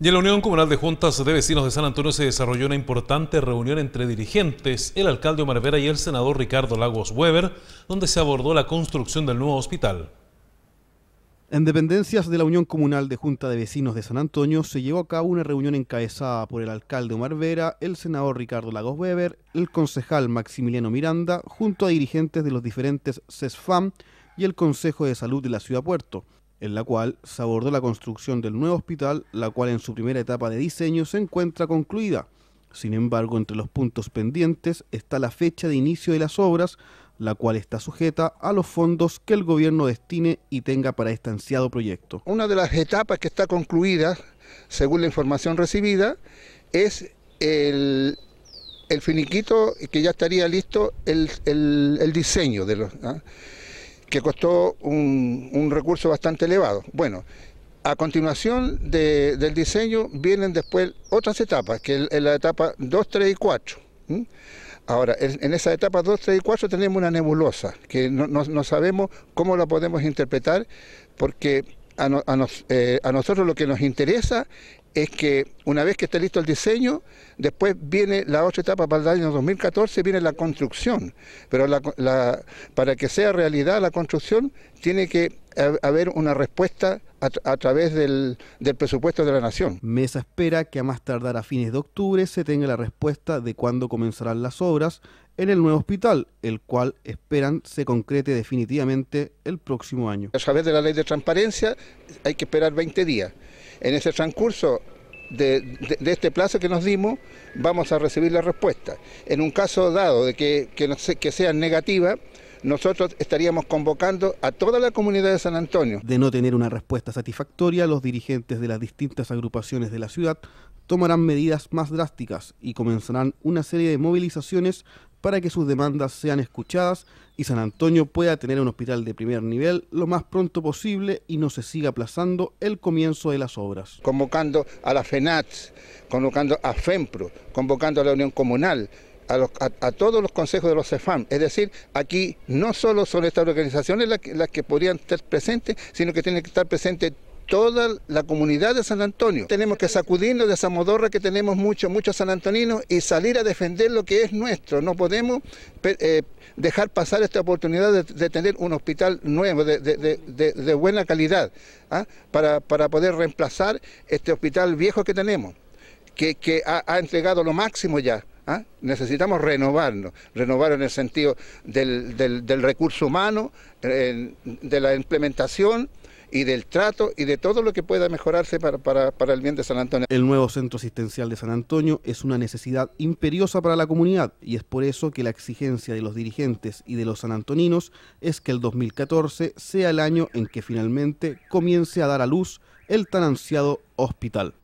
Y en la Unión Comunal de Juntas de Vecinos de San Antonio se desarrolló una importante reunión entre dirigentes, el alcalde Omar Vera y el senador Ricardo Lagos Weber, donde se abordó la construcción del nuevo hospital. En dependencias de la Unión Comunal de Junta de Vecinos de San Antonio se llevó a cabo una reunión encabezada por el alcalde Omar Vera, el senador Ricardo Lagos Weber, el concejal Maximiliano Miranda, junto a dirigentes de los diferentes CESFAM y el Consejo de Salud de la Ciudad Puerto en la cual se abordó la construcción del nuevo hospital, la cual en su primera etapa de diseño se encuentra concluida. Sin embargo, entre los puntos pendientes está la fecha de inicio de las obras, la cual está sujeta a los fondos que el gobierno destine y tenga para este ansiado proyecto. Una de las etapas que está concluida, según la información recibida, es el, finiquito que ya estaría listo el, diseño de los... ¿ah? que costó un, un recurso bastante elevado. Bueno, a continuación del diseño vienen después otras etapas, que es la etapa 2, 3 y 4. Ahora, en esa etapa 2, 3 y 4 tenemos una nebulosa, que no, no sabemos cómo la podemos interpretar, porque eh, a, nosotros lo que nos interesa es que una vez que esté listo el diseño, después viene la otra etapa para el año 2014, viene la construcción. Pero para que sea realidad la construcción, tiene que haber una respuesta a, través del, presupuesto de la Nación. Mesa espera que a más tardar a fines de octubre se tenga la respuesta de cuándo comenzarán las obras en el nuevo hospital, el cual esperan se concrete definitivamente el próximo año. A través de la ley de transparencia hay que esperar 20 días. En ese transcurso de, este plazo que nos dimos, vamos a recibir la respuesta. En un caso dado de que, que sea negativa, nosotros estaríamos convocando a toda la comunidad de San Antonio. De no tener una respuesta satisfactoria, los dirigentes de las distintas agrupaciones de la ciudad tomarán medidas más drásticas y comenzarán una serie de movilizaciones para que sus demandas sean escuchadas y San Antonio pueda tener un hospital de primer nivel lo más pronto posible y no se siga aplazando el comienzo de las obras. Convocando a la FENATS, convocando a FEMPRO, convocando a la Unión Comunal, a, todos los consejos de los CEFAM. Es decir, aquí no solo son estas organizaciones las, que podrían estar presentes, sino que tiene que estar presente... toda la comunidad de San Antonio. Tenemos que sacudirnos de esa modorra que tenemos muchos, muchos sanantoninos y salir a defender lo que es nuestro. No podemos eh, dejar pasar esta oportunidad de, tener un hospital nuevo, de, buena calidad, ¿ah? para, poder reemplazar este hospital viejo que tenemos, que, ha entregado lo máximo ya. ¿Ah? Necesitamos renovarnos, renovar en el sentido del, recurso humano, eh, de la implementación y del trato y de todo lo que pueda mejorarse para, para, el bien de San Antonio. El nuevo centro asistencial de San Antonio es una necesidad imperiosa para la comunidad y es por eso que la exigencia de los dirigentes y de los sanantoninos es que el 2014 sea el año en que finalmente comience a dar a luz el tan ansiado hospital.